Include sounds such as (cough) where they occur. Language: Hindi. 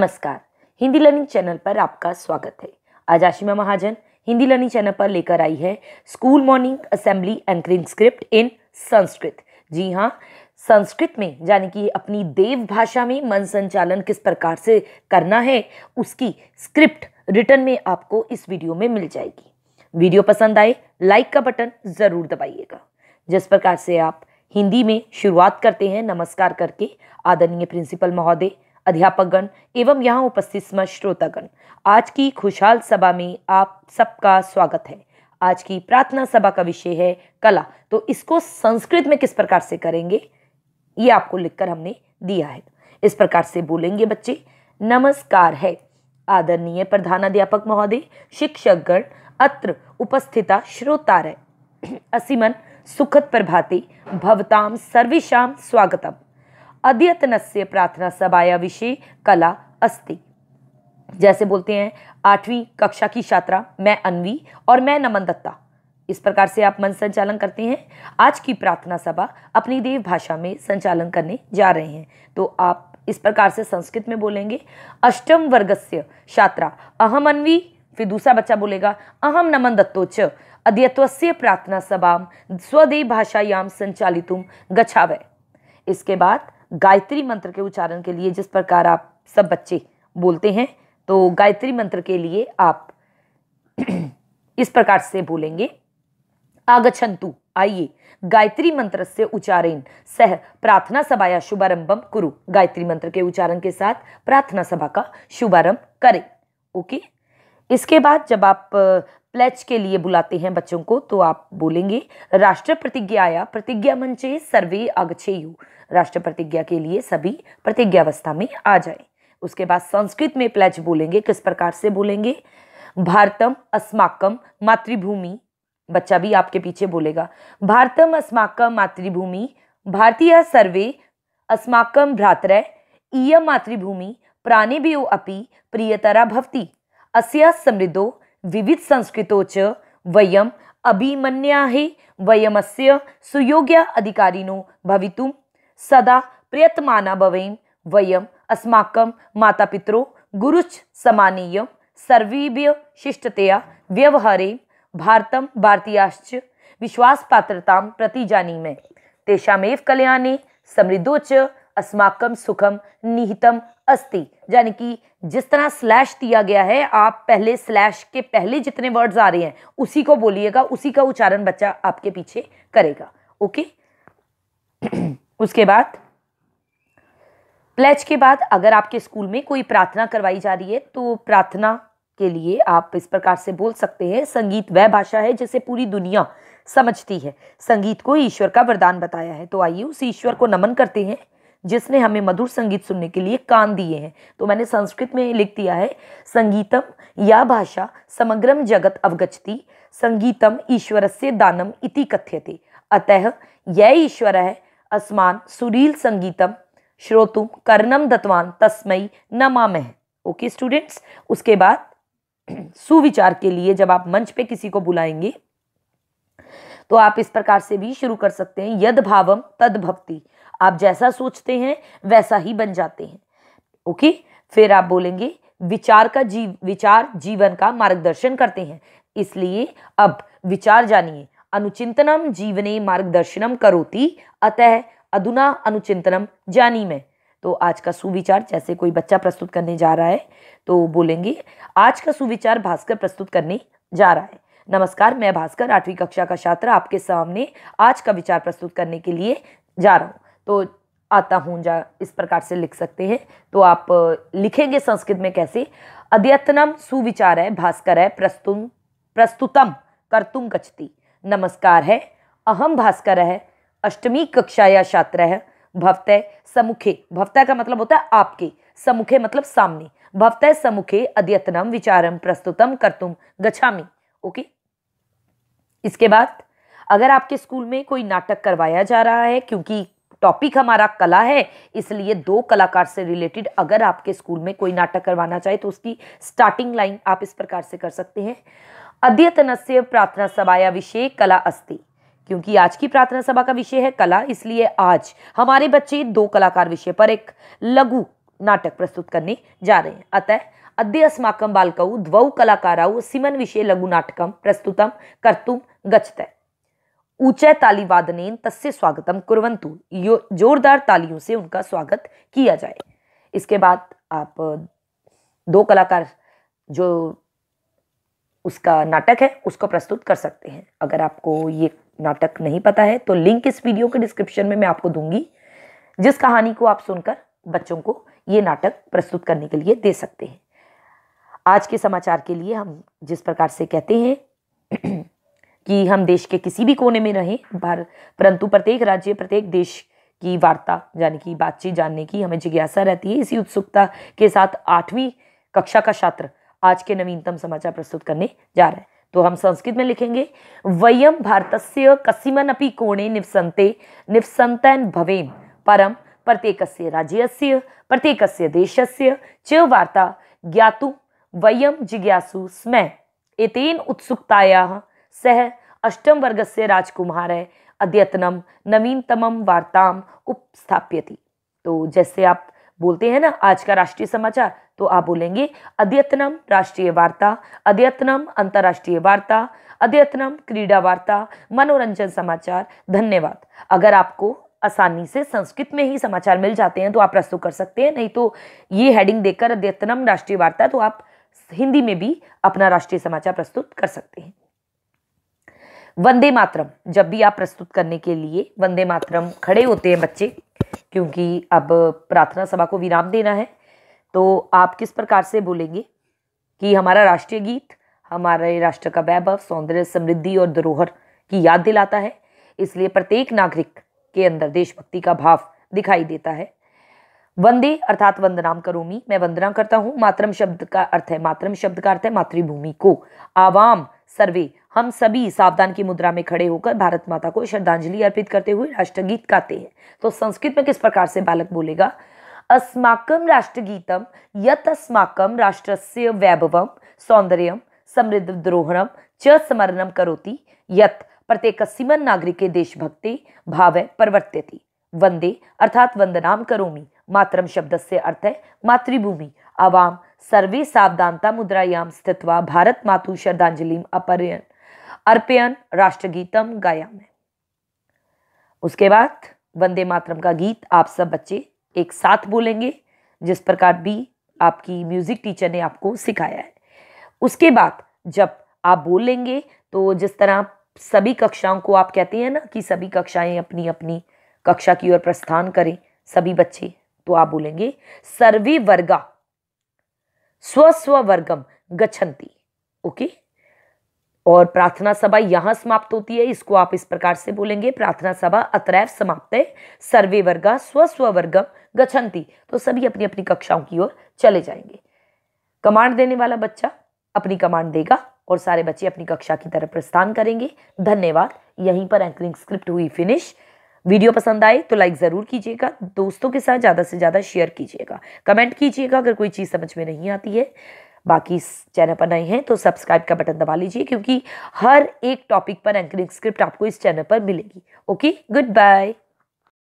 नमस्कार हिंदी लर्निंग चैनल पर आपका स्वागत है आज आशिमा महाजन हिंदी लर्निंग चैनल पर लेकर आई है school morning assembly anchoring script in Sanskrit जी हाँ संस्कृत में यानी कि अपनी देव भाषा में मन संचालन किस प्रकार से करना है उसकी स्क्रिप्ट रिटर्न में आपको इस वीडियो में मिल जाएगी वीडियो पसंद आए लाइक का बटन ज़रूर दबाइएगा जिस प्रकार से आप हिंदी में शुरुआत करते हैं नमस्कार करके आदरणीय प्रिंसिपल महोदय अध्यापकगण एवं यहाँ उपस्थित समस्त श्रोतागण आज की खुशहाल सभा में आप सबका स्वागत है आज की प्रार्थना सभा का विषय है कला तो इसको संस्कृत में किस प्रकार से करेंगे ये आपको लिखकर हमने दिया है इस प्रकार से बोलेंगे बच्चे नमस्कार है आदरणीय प्रधानाध्यापक महोदय शिक्षकगण अत्र उपस्थिता श्रोतार (clears throat) असीमन सुखद प्रभाते भवताम सर्वेशा स्वागतम अद्यतनस्य प्रार्थना सभाया विषय कला अस्ति जैसे बोलते हैं आठवीं कक्षा की छात्रा मैं अनवी और मैं नमन दत्ता इस प्रकार से आप मन संचालन करते हैं आज की प्रार्थना सभा अपनी देव भाषा में संचालन करने जा रहे हैं तो आप इस प्रकार से संस्कृत में बोलेंगे अष्टम वर्गस्य छात्रा अहम अन्वी फिर दूसरा बच्चा बोलेगा अहम नमन दत्तोच अद्यत्व अद्यत्वस्य प्रार्थना सभा स्वदेव भाषायाम संचालितुम गछावे इसके बाद गायत्री मंत्र के उच्चारण के लिए जिस प्रकार आप सब बच्चे बोलते हैं तो गायत्री मंत्र के लिए आप (clears throat) इस प्रकार से बोलेंगे आगछंतु आइए गायत्री मंत्र से उच्चारण सह प्रार्थना सभाया शुभारंभम कुरु गायत्री मंत्र के उच्चारण के साथ प्रार्थना सभा का शुभारंभ करें ओके इसके बाद जब आप प्लेच के लिए बुलाते हैं बच्चों को तो आप बोलेंगे राष्ट्र प्रतिज्ञाया प्रतिज्ञा मंचे सर्वे अगछेयु राष्ट्र प्रतिज्ञा के लिए सभी प्रतिज्ञावस्था में आ जाए उसके बाद संस्कृत में प्लेच बोलेंगे किस प्रकार से बोलेंगे भारतम अस्माकम मातृभूमि बच्चा भी आपके पीछे बोलेगा भारतम अस्माकम मातृभूमि भारतीय सर्वे अस्माकम भ्रातर इय मातृभूमि प्राणिभ्यो अपि प्रियतरा भवती अस्य समृद्धो विविध संस्कृतों च वयम अभिमन्याहे वयमस्य सुयोग्य अधिकारिणो भवितुं सदा प्रयतमाना भवेम वयम अस्माकं मातापितरो गुरुच समानीय सर्वेभ्य शिष्टतया व्यवहारे भारतं भारतीयाश्च विश्वासपात्रतां प्रति जानीमे तेषामेव कल्याणे समृद्धो च अस्माकम सुखम निहितम अस्ति यानी कि जिस तरह स्लैश दिया गया है आप पहले स्लैश के पहले जितने वर्ड्स आ रहे हैं उसी को बोलिएगा उसी का उच्चारण बच्चा आपके पीछे करेगा ओके (clears throat) उसके बाद प्लेच के बाद अगर आपके स्कूल में कोई प्रार्थना करवाई जा रही है तो प्रार्थना के लिए आप इस प्रकार से बोल सकते हैं संगीत वह भाषा है जिसे पूरी दुनिया समझती है संगीत को ईश्वर का वरदान बताया है तो आइए उस ईश्वर को नमन करते हैं जिसने हमें मधुर संगीत सुनने के लिए कान दिए हैं तो मैंने संस्कृत में लिख दिया है संगीतम या भाषा समग्रम जगत अवगछति संगीतम ईश्वर से दानम इति कथ्यते अतः यह ईश्वर है अस्मान सुरील संगीतम श्रोतुम कर्णम दत्वान तस्मयी मामह ओके स्टूडेंट्स उसके बाद सुविचार के लिए जब आप मंच पे किसी को बुलाएंगे तो आप इस प्रकार से भी शुरू कर सकते हैं यद भावम तद भक्ति आप जैसा सोचते हैं वैसा ही बन जाते हैं ओके फिर आप बोलेंगे विचार का जीव विचार जीवन का मार्गदर्शन करते हैं इसलिए अब विचार जानिए अनुचिंतनम जीवने मार्गदर्शनम करोति अतः अधुना अनुचिंतनम जानी में तो आज का सुविचार जैसे कोई बच्चा प्रस्तुत करने जा रहा है तो बोलेंगे आज का सुविचार भास्कर प्रस्तुत करने जा रहा है नमस्कार मैं भास्कर आठवीं कक्षा का छात्र आपके सामने आज का विचार प्रस्तुत करने के लिए जा रहा हूँ तो आता हूँ जा इस प्रकार से लिख सकते हैं तो आप लिखेंगे संस्कृत में कैसे अद्यतनम सुविचार है भास्कर है प्रस्तुम प्रस्तुतम करतुम गचती नमस्कार है अहम भास्कर है अष्टमी कक्षा या छात्र है भवतः समुखे भवतः का मतलब होता है आपके समुखे मतलब सामने भवतः समुखे अद्यतनम विचारम प्रस्तुतम करतुम गछामी ओके इसके बाद अगर आपके स्कूल में कोई नाटक करवाया जा रहा है क्योंकि टॉपिक हमारा कला है इसलिए दो कलाकार से रिलेटेड अगर आपके स्कूल में कोई नाटक करवाना चाहे तो उसकी स्टार्टिंग लाइन आप इस प्रकार से कर सकते हैं अद्यतन से प्रार्थना सभाया विषय कला अस्ति क्योंकि आज की प्रार्थना सभा का विषय है कला इसलिए आज हमारे बच्चे दो कलाकार विषय पर एक लघु नाटक प्रस्तुत करने जा रहे हैं अतः अद्य अस्माकम बालकौ द्वौ कलाकाराऊ सिमन नाटकम प्रस्तुतम करतुम गचत है ऊंचे ताली वादनेन तस्य स्वागतम कुरवंतु यो जोरदार तालियों से उनका स्वागत किया जाए इसके बाद आप दो कलाकार जो उसका नाटक है उसको प्रस्तुत कर सकते हैं अगर आपको ये नाटक नहीं पता है तो लिंक इस वीडियो के डिस्क्रिप्शन में मैं आपको दूंगी जिस कहानी को आप सुनकर बच्चों को ये नाटक प्रस्तुत करने के लिए दे सकते हैं आज के समाचार के लिए हम जिस प्रकार से कहते हैं कि हम देश के किसी भी कोने में रहें भारत परंतु प्रत्येक राज्य प्रत्येक देश की वार्ता यानी कि बातचीत जानने की हमें जिज्ञासा रहती है इसी उत्सुकता के साथ आठवीं कक्षा का छात्र आज के नवीनतम समाचार प्रस्तुत करने जा रहे हैं तो हम संस्कृत में लिखेंगे वयम से कसीमन अपि कोणे निपसंते निवसंतन भवेम परम प्रत्येक से प्रत्येक देश से च वार्ता ज्ञातु वयम जिज्ञासु स्म एतेन उत्सुकताया सह अष्टम वर्ग से राजकुमार है अद्यतनम नवीनतम वार्ताम उपस्थाप्य तो जैसे आप बोलते हैं ना आज का राष्ट्रीय समाचार तो आप बोलेंगे अद्यतनम राष्ट्रीय वार्ता अद्यतनम अंतर्राष्ट्रीय वार्ता अद्यतनम क्रीडा वार्ता मनोरंजन समाचार धन्यवाद अगर आपको आसानी से संस्कृत में ही समाचार मिल जाते हैं तो आप प्रस्तुत कर सकते हैं नहीं तो ये हेडिंग देकर अद्यतनम राष्ट्रीय वार्ता तो आप हिंदी में भी अपना राष्ट्रीय समाचार प्रस्तुत कर सकते हैं वंदे मातरम जब भी आप प्रस्तुत करने के लिए वंदे मातरम खड़े होते हैं बच्चे क्योंकि अब प्रार्थना सभा को विराम देना है तो आप किस प्रकार से बोलेंगे कि हमारा राष्ट्रीय गीत हमारे राष्ट्र का वैभव सौंदर्य समृद्धि और धरोहर की याद दिलाता है इसलिए प्रत्येक नागरिक के अंदर देशभक्ति का भाव दिखाई देता है वंदे अर्थात वंदनाम करोमी मैं वंदना करता हूँ मातरम शब्द का अर्थ है मातरम शब्द का अर्थ है मातृभूमि को आवाम सर्वे हम सभी सावधान की मुद्रा में खड़े होकर भारत माता को श्रद्धांजलि अर्पित करते हुए राष्ट्रगीत गाते हैं तो संस्कृत में किस प्रकार से बालक बोलेगा अस्माकम राष्ट्रगीतम यत अस्माकम से वैभवम सौंदर्यम समृद्ध द्रोहणम च स्मरणम करोति यत प्रत्येकस्मिन् नागरिके देशभक्ति भाव प्रवर्त्यति वंदे अर्थात वंदनाम करोमी मातरम शब्द से अर्थ है मातृभूमि आवाम सर्वे सावधानता मुद्रायाम स्थित भारत मातु श्रद्धांजलि अपरयन अर्पयन राष्ट्रगीतम गाया मैं उसके बाद वंदे मातरम का गीत आप सब बच्चे एक साथ बोलेंगे जिस प्रकार भी आपकी म्यूजिक टीचर ने आपको सिखाया है उसके बाद जब आप बोलेंगे तो जिस तरह सभी कक्षाओं को आप कहते हैं ना कि सभी कक्षाएं अपनी अपनी कक्षा की ओर प्रस्थान करें सभी बच्चे तो आप बोलेंगे सर्वे वर्गा स्व स्व वर्गम गच्छन्ति ओके और प्रार्थना सभा यहाँ समाप्त होती है इसको आप इस प्रकार से बोलेंगे प्रार्थना सभा अतरैव समाप्त है सर्वे वर्ग स्वस्व वर्गम गछंती तो सभी अपनी अपनी कक्षाओं की ओर चले जाएंगे कमांड देने वाला बच्चा अपनी कमांड देगा और सारे बच्चे अपनी कक्षा की तरफ प्रस्थान करेंगे धन्यवाद यहीं पर एंकरिंग स्क्रिप्ट हुई फिनिश वीडियो पसंद आए तो लाइक ज़रूर कीजिएगा दोस्तों के साथ ज़्यादा से ज़्यादा शेयर कीजिएगा कमेंट कीजिएगा अगर कोई चीज़ समझ में नहीं आती है बाकी चैनल पर नए हैं तो सब्सक्राइब का बटन दबा लीजिए क्योंकि हर एक टॉपिक पर एंकरिंग स्क्रिप्ट आपको इस चैनल पर मिलेगी ओके गुड बाय